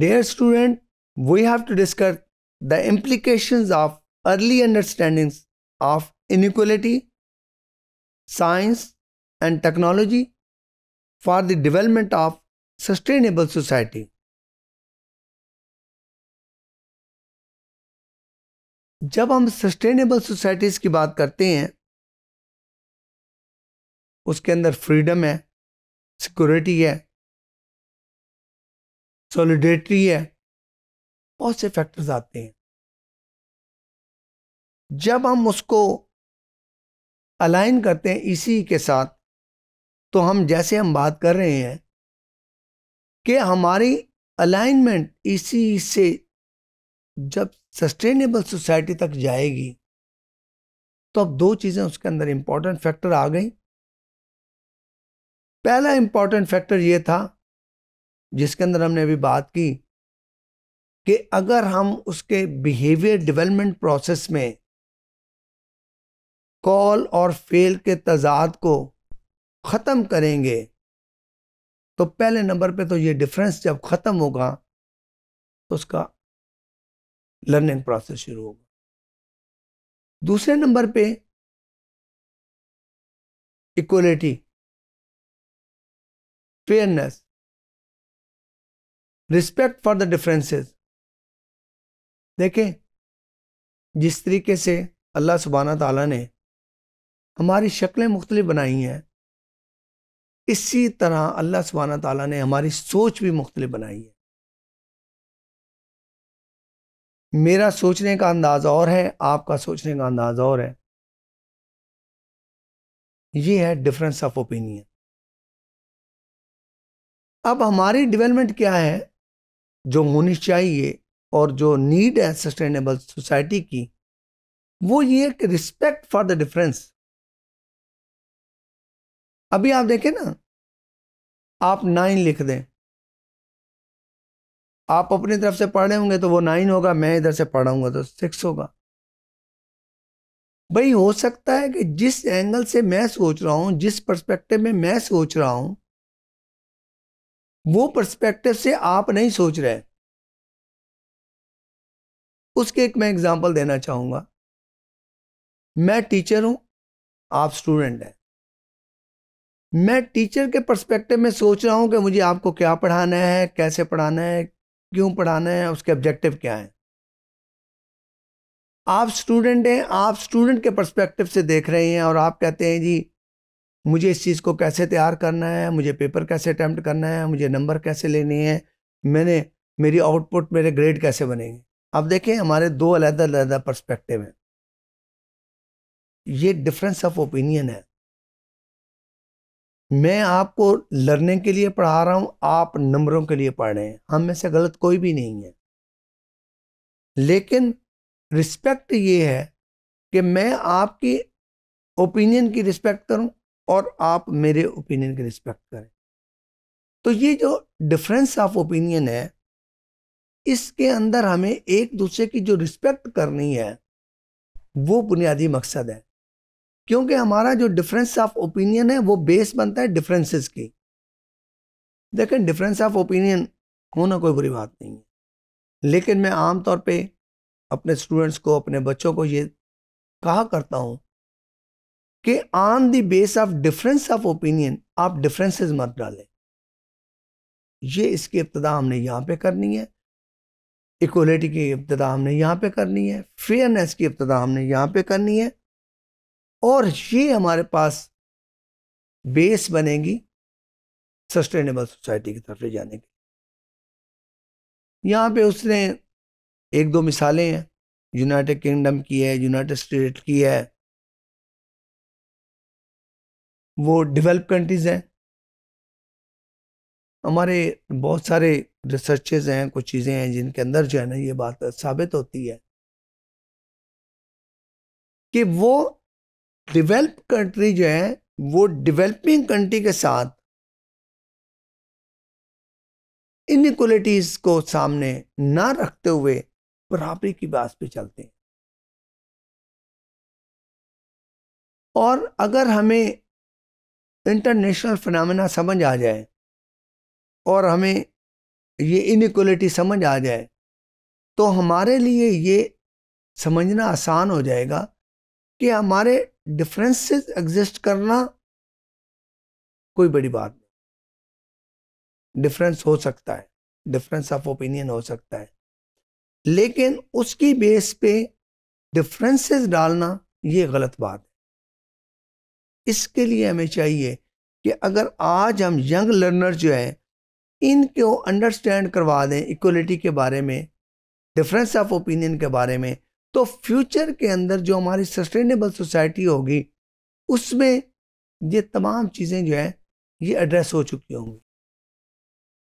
dare student we have to discuss the implications of early understandings of inequality science and technology for the development of sustainable society जब हम sustainable societies की बात करते हैं उसके अंदर फ्रीडम है सिक्योरिटी है सोलिडेटरी है बहुत से फैक्टर्स आते हैं जब हम उसको अलाइन करते हैं इसी के साथ तो हम जैसे हम बात कर रहे हैं कि हमारी अलाइनमेंट इसी से जब सस्टेनेबल सोसाइटी तक जाएगी तो अब दो चीज़ें उसके अंदर इम्पॉर्टेंट फैक्टर आ गई पहला इम्पॉर्टेंट फैक्टर ये था जिसके अंदर हमने अभी बात की कि अगर हम उसके बिहेवियर डेवलपमेंट प्रोसेस में कॉल और फेल के तजाद को ख़त्म करेंगे तो पहले नंबर पे तो ये डिफरेंस जब ख़त्म होगा तो उसका लर्निंग प्रोसेस शुरू होगा दूसरे नंबर पे equality fairness respect for the differences देखें जिस तरीके से अल्लाह सुबाना ताला ने हमारी शक्लें मुख्तलिफ बनाई हैं इसी तरह अल्लाह सुबाना ताला ने हमारी सोच भी मुख्तलिफ बनाई है मेरा सोचने का अंदाज और है आपका सोचने का अंदाज और है ये है डिफरेंस ऑफ ओपिनियन अब हमारी डेवलपमेंट क्या है जो होनी चाहिए और जो नीड है सस्टेनेबल सोसाइटी की वो ये कि रिस्पेक्ट फॉर द डिफरेंस अभी आप देखें ना आप नाइन लिख दें आप अपनी तरफ से पढ़े होंगे तो वो नाइन होगा मैं इधर से पढ़ाऊंगा तो सिक्स होगा भाई हो सकता है कि जिस एंगल से मैं सोच रहा हूं जिस पर्सपेक्टिव में मैं सोच रहा हूँ वो पर्सपेक्टिव से आप नहीं सोच रहे उसके एक मैं एग्जांपल देना चाहूंगा मैं टीचर हूं आप स्टूडेंट हैं मैं टीचर के पर्सपेक्टिव में सोच रहा हूं कि मुझे आपको क्या पढ़ाना है कैसे पढ़ाना है क्यों पढ़ाना है उसके ऑब्जेक्टिव क्या हैं आप स्टूडेंट हैं आप स्टूडेंट के पर्सपेक्टिव से देख रहे हैं और आप कहते हैं जी मुझे इस चीज़ को कैसे तैयार करना है मुझे पेपर कैसे अटैम्प्ट करना है मुझे नंबर कैसे लेने हैं मैंने मेरी आउटपुट मेरे ग्रेड कैसे बनेंगे अब देखें हमारे दो अलहदा अलहदा पर्सपेक्टिव हैं ये डिफरेंस ऑफ ओपिनियन है मैं आपको लर्निंग के लिए पढ़ा रहा हूँ आप नंबरों के लिए पढ़ रहे हैं हम में से गलत कोई भी नहीं है लेकिन रिस्पेक्ट ये है कि मैं आपकी ओपिनियन की रिस्पेक्ट करूँ और आप मेरे ओपिनियन की रिस्पेक्ट करें तो ये जो डिफरेंस ऑफ ओपिनियन है इसके अंदर हमें एक दूसरे की जो रिस्पेक्ट करनी है वो बुनियादी मकसद है क्योंकि हमारा जो डिफरेंस ऑफ ओपिनियन है वो बेस बनता है डिफरेंसेस की देखें डिफरेंस ऑफ ओपिनियन होना कोई बुरी बात नहीं है लेकिन मैं आमतौर पे अपने स्टूडेंट्स को अपने बच्चों को ये कहा करता हूँ कि on the base of difference of opinion आप डिफरेंसेस मत डालें ये इसकी इब्तदा हमने यहाँ पे करनी है इक्वलिटी की इब्तदा हमने यहाँ पे करनी है फेयरनेस की इब्तदा हमने यहाँ पे करनी है और ये हमारे पास बेस बनेगी सस्टेनेबल सोसाइटी की तरफ ले जाने की यहाँ पे उसने एक दो मिसालें हैं यूनाइटेड किंगडम की है यूनाइटेड स्टेट की है वो डेवलप कंट्रीज़ हैं हमारे बहुत सारे रिसर्चेज हैं कुछ चीज़ें हैं जिनके अंदर जो है ना ये बात साबित होती है कि वो डेवलप कंट्री जो है वो डेवलपिंग कंट्री के साथ इनक्वलिटीज़ को सामने ना रखते हुए बराबरी की बात पे चलते हैं और अगर हमें इंटरनेशनल फिनमिना समझ आ जाए और हमें ये इनक्वलिटी समझ आ जाए तो हमारे लिए ये समझना आसान हो जाएगा कि हमारे डिफरेंसेस एग्जिस्ट करना कोई बड़ी बात नहीं डिफरेंस हो सकता है डिफरेंस ऑफ ओपिनियन हो सकता है लेकिन उसकी बेस पे डिफरेंसेस डालना ये गलत बात है इसके लिए हमें चाहिए कि अगर आज हम यंग लर्नर जो है इनको अंडरस्टैंड करवा दें इक्वलिटी के बारे में डिफरेंस ऑफ ओपिनियन के बारे में तो फ्यूचर के अंदर जो हमारी सस्टेनेबल सोसाइटी होगी उसमें ये तमाम चीज़ें जो हैं ये एड्रेस हो चुकी होंगी